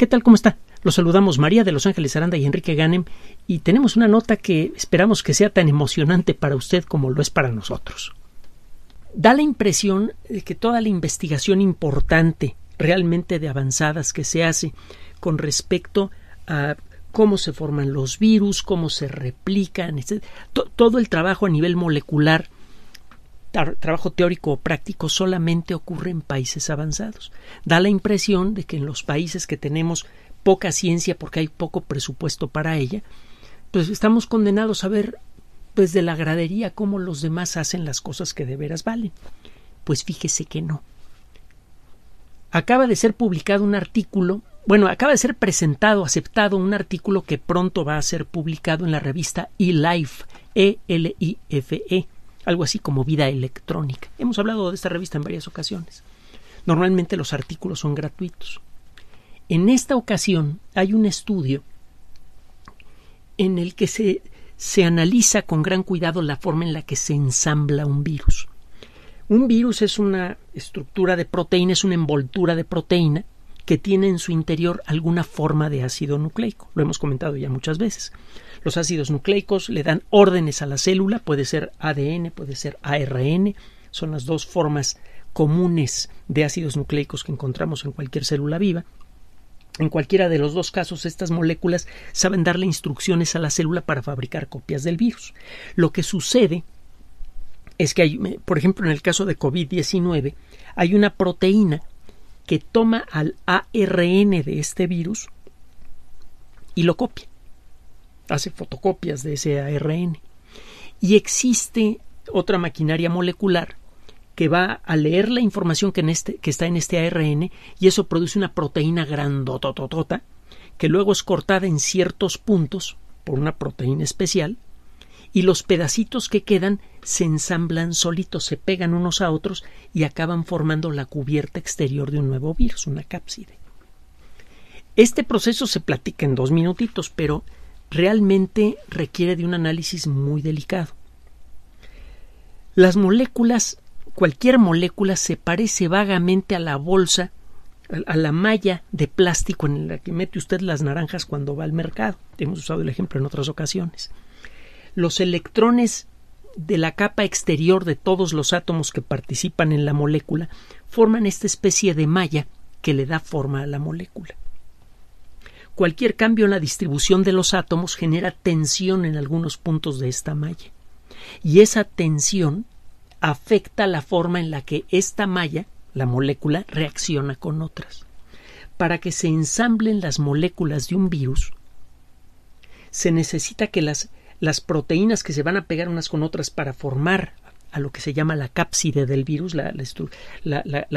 ¿Qué tal? ¿Cómo está? Los saludamos María de Los Ángeles Aranda y Enrique Ganem y tenemos una nota que esperamos que sea tan emocionante para usted como lo es para nosotros. Da la impresión de que toda la investigación importante, realmente de avanzadas que se hace con respecto a cómo se forman los virus, cómo se replican, todo el trabajo a nivel molecular trabajo teórico o práctico solamente ocurre en países avanzados. Da la impresión de que en los países que tenemos poca ciencia porque hay poco presupuesto para ella, pues estamos condenados a ver desde pues, la gradería cómo los demás hacen las cosas que de veras valen. Pues fíjese que no. Acaba de ser publicado un artículo, bueno, acaba de ser presentado, aceptado un artículo que pronto va a ser publicado en la revista eLife, E-L-I-F-E. l i f e algo así como vida electrónica. Hemos hablado de esta revista en varias ocasiones. Normalmente los artículos son gratuitos. En esta ocasión hay un estudio en el que se, analiza con gran cuidado la forma en la que se ensambla un virus. Un virus es una estructura de proteína, es una envoltura de proteína que tiene en su interior alguna forma de ácido nucleico. Lo hemos comentado ya muchas veces. Los ácidos nucleicos le dan órdenes a la célula, puede ser ADN, puede ser ARN, son las dos formas comunes de ácidos nucleicos que encontramos en cualquier célula viva. En cualquiera de los dos casos, estas moléculas saben darle instrucciones a la célula para fabricar copias del virus. Lo que sucede es que, hay, por ejemplo, en el caso de COVID-19, hay una proteína que toma al ARN de este virus y lo copia hace fotocopias de ese ARN. Y existe otra maquinaria molecular que va a leer la información que, este, está en este ARN y eso produce una proteína grandototota que luego es cortada en ciertos puntos por una proteína especial y los pedacitos que quedan se ensamblan solitos, se pegan unos a otros y acaban formando la cubierta exterior de un nuevo virus, una cápside. Este proceso se platica en dos minutitos, pero realmente requiere de un análisis muy delicado. Las moléculas, cualquier molécula se parece vagamente a la bolsa, a la malla de plástico en la que mete usted las naranjas cuando va al mercado. Hemos usado el ejemplo en otras ocasiones. Los electrones de la capa exterior de todos los átomos que participan en la molécula forman esta especie de malla que le da forma a la molécula cualquier cambio en la distribución de los átomos genera tensión en algunos puntos de esta malla. Y esa tensión afecta la forma en la que esta malla, la molécula, reacciona con otras. Para que se ensamblen las moléculas de un virus, se necesita que las, las proteínas que se van a pegar unas con otras para formar a lo que se llama la cápside del virus, la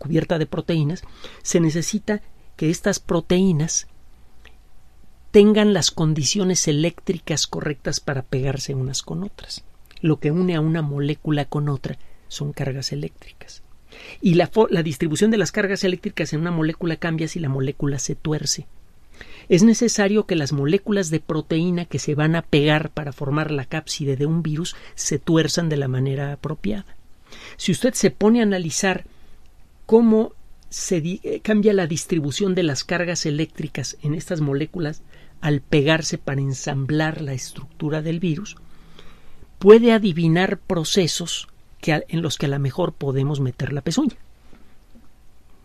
cubierta de proteínas, se necesita que estas proteínas tengan las condiciones eléctricas correctas para pegarse unas con otras. Lo que une a una molécula con otra son cargas eléctricas. Y la, distribución de las cargas eléctricas en una molécula cambia si la molécula se tuerce. Es necesario que las moléculas de proteína que se van a pegar para formar la cápside de un virus se tuerzan de la manera apropiada. Si usted se pone a analizar cómo se eh, cambia la distribución de las cargas eléctricas en estas moléculas al pegarse para ensamblar la estructura del virus, puede adivinar procesos en los que a lo mejor podemos meter la pezuña.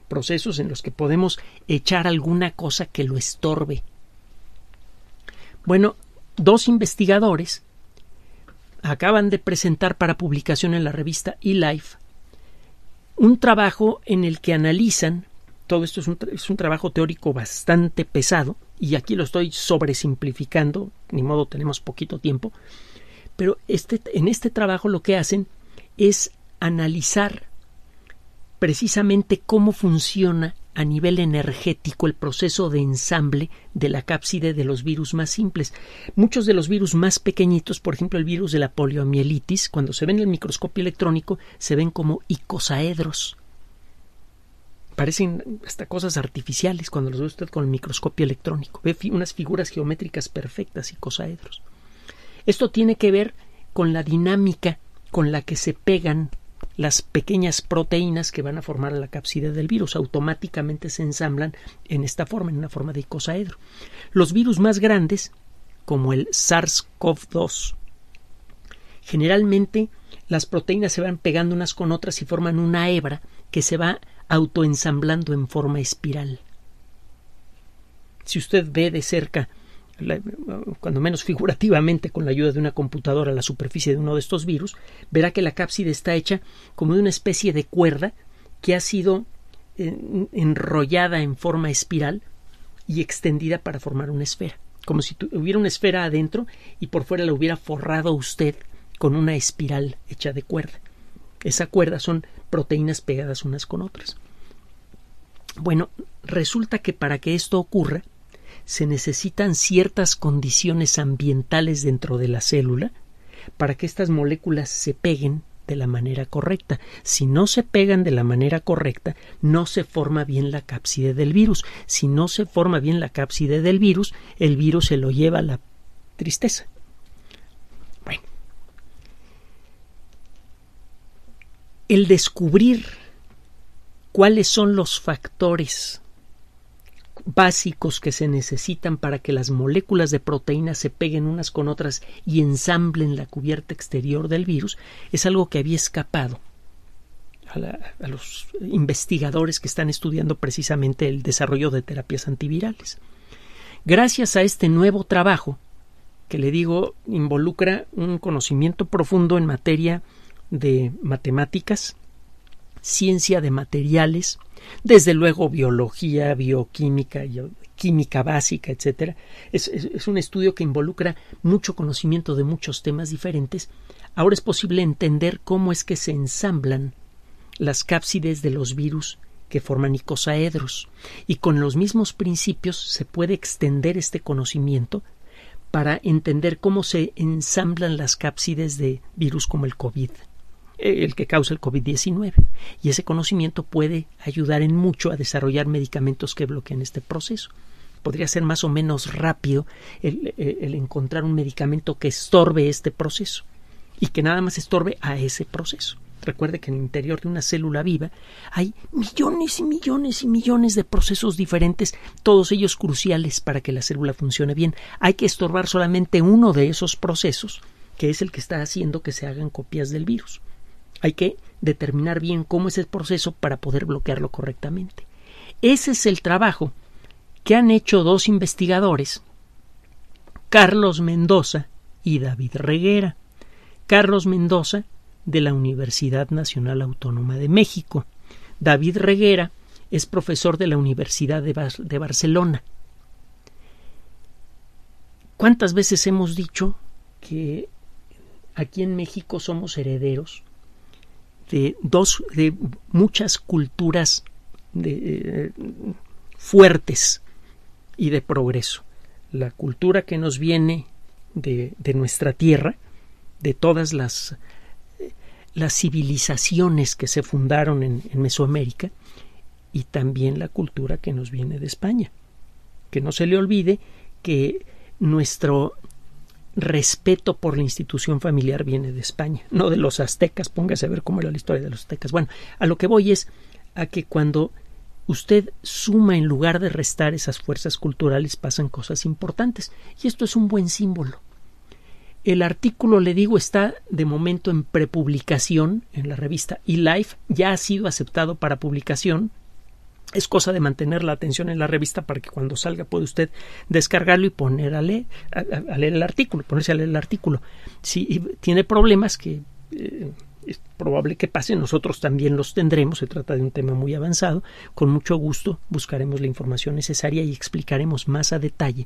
Procesos en los que podemos echar alguna cosa que lo estorbe. Bueno, dos investigadores acaban de presentar para publicación en la revista eLife un trabajo en el que analizan, todo esto es un trabajo teórico bastante pesado, y aquí lo estoy sobresimplificando, ni modo tenemos poquito tiempo, pero este, en este trabajo lo que hacen es analizar precisamente cómo funciona a nivel energético el proceso de ensamble de la cápside de los virus más simples. Muchos de los virus más pequeñitos, por ejemplo el virus de la poliomielitis, cuando se ven en el microscopio electrónico, se ven como icosaedros parecen hasta cosas artificiales cuando los ve usted con el microscopio electrónico. Ve unas figuras geométricas perfectas y Esto tiene que ver con la dinámica con la que se pegan las pequeñas proteínas que van a formar la cápside del virus. Automáticamente se ensamblan en esta forma, en una forma de icosaedro. Los virus más grandes, como el SARS-CoV-2, generalmente las proteínas se van pegando unas con otras y forman una hebra que se va autoensamblando en forma espiral. Si usted ve de cerca, cuando menos figurativamente con la ayuda de una computadora, la superficie de uno de estos virus, verá que la cápside está hecha como de una especie de cuerda que ha sido eh, enrollada en forma espiral y extendida para formar una esfera, como si hubiera una esfera adentro y por fuera la hubiera forrado usted con una espiral hecha de cuerda. Esa cuerda son proteínas pegadas unas con otras. Bueno, resulta que para que esto ocurra, se necesitan ciertas condiciones ambientales dentro de la célula para que estas moléculas se peguen de la manera correcta. Si no se pegan de la manera correcta, no se forma bien la cápside del virus. Si no se forma bien la cápside del virus, el virus se lo lleva a la tristeza. el descubrir cuáles son los factores básicos que se necesitan para que las moléculas de proteína se peguen unas con otras y ensamblen la cubierta exterior del virus es algo que había escapado a, a los investigadores que están estudiando precisamente el desarrollo de terapias antivirales. Gracias a este nuevo trabajo, que le digo involucra un conocimiento profundo en materia de matemáticas, ciencia de materiales, desde luego biología, bioquímica, química básica, etcétera. Es, es, un estudio que involucra mucho conocimiento de muchos temas diferentes. Ahora es posible entender cómo es que se ensamblan las cápsides de los virus que forman icosaedros, y con los mismos principios se puede extender este conocimiento para entender cómo se ensamblan las cápsides de virus como el COVID. Eh, el que causa el COVID-19. Y ese conocimiento puede ayudar en mucho a desarrollar medicamentos que bloqueen este proceso. Podría ser más o menos rápido el, eh, el encontrar un medicamento que estorbe este proceso y que nada más estorbe a ese proceso. Recuerde que en el interior de una célula viva hay millones y millones y millones de procesos diferentes, todos ellos cruciales para que la célula funcione bien. Hay que estorbar solamente uno de esos procesos, que es el que está haciendo que se hagan copias del virus. Hay que determinar bien cómo es el proceso para poder bloquearlo correctamente. Ese es el trabajo que han hecho dos investigadores, Carlos Mendoza y David Reguera. Carlos Mendoza, de la Universidad Nacional Autónoma de México. David Reguera es profesor de la Universidad de, de Barcelona. ¿Cuántas veces hemos dicho que aquí en México somos herederos de dos de muchas culturas de, eh, fuertes y de progreso. La cultura que nos viene de, nuestra tierra, de todas las, eh, las civilizaciones que se fundaron en, en, Mesoamérica, y también la cultura que nos viene de España. Que no se le olvide que nuestro, respeto por la institución familiar viene de España, no de los aztecas. Póngase a ver cómo era la historia de los aztecas. Bueno, a lo que voy es a que cuando usted suma en lugar de restar esas fuerzas culturales pasan cosas importantes. Y esto es un buen símbolo. El artículo, le digo, está de momento en prepublicación en la revista eLife, ya ha sido aceptado para publicación es cosa de mantener la atención en la revista para que cuando salga puede usted descargarlo y poner a leer, el artículo, ponerse a leer el artículo. Si tiene problemas que eh, es probable que pase, nosotros también los tendremos, se trata de un tema muy avanzado, con mucho gusto buscaremos la información necesaria y explicaremos más a detalle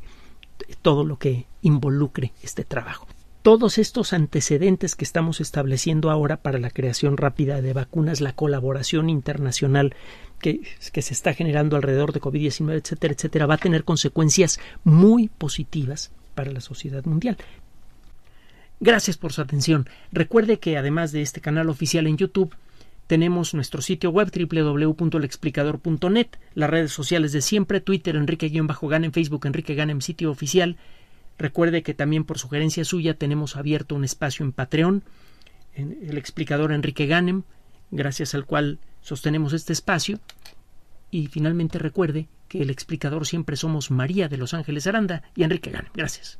eh, todo lo que involucre este trabajo todos estos antecedentes que estamos estableciendo ahora para la creación rápida de vacunas, la colaboración internacional que, se está generando alrededor de COVID-19, etcétera, etcétera, va a tener consecuencias muy positivas para la sociedad mundial. Gracias por su atención. Recuerde que además de este canal oficial en YouTube, tenemos nuestro sitio web www.lexplicador.net, las redes sociales de siempre, Twitter Enrique-Gan, en Facebook Enrique Ganem, en sitio oficial, Recuerde que también por sugerencia suya tenemos abierto un espacio en Patreon, en el explicador Enrique Ganem, gracias al cual sostenemos este espacio. Y finalmente recuerde que el explicador siempre somos María de los Ángeles Aranda y Enrique Ganem. Gracias.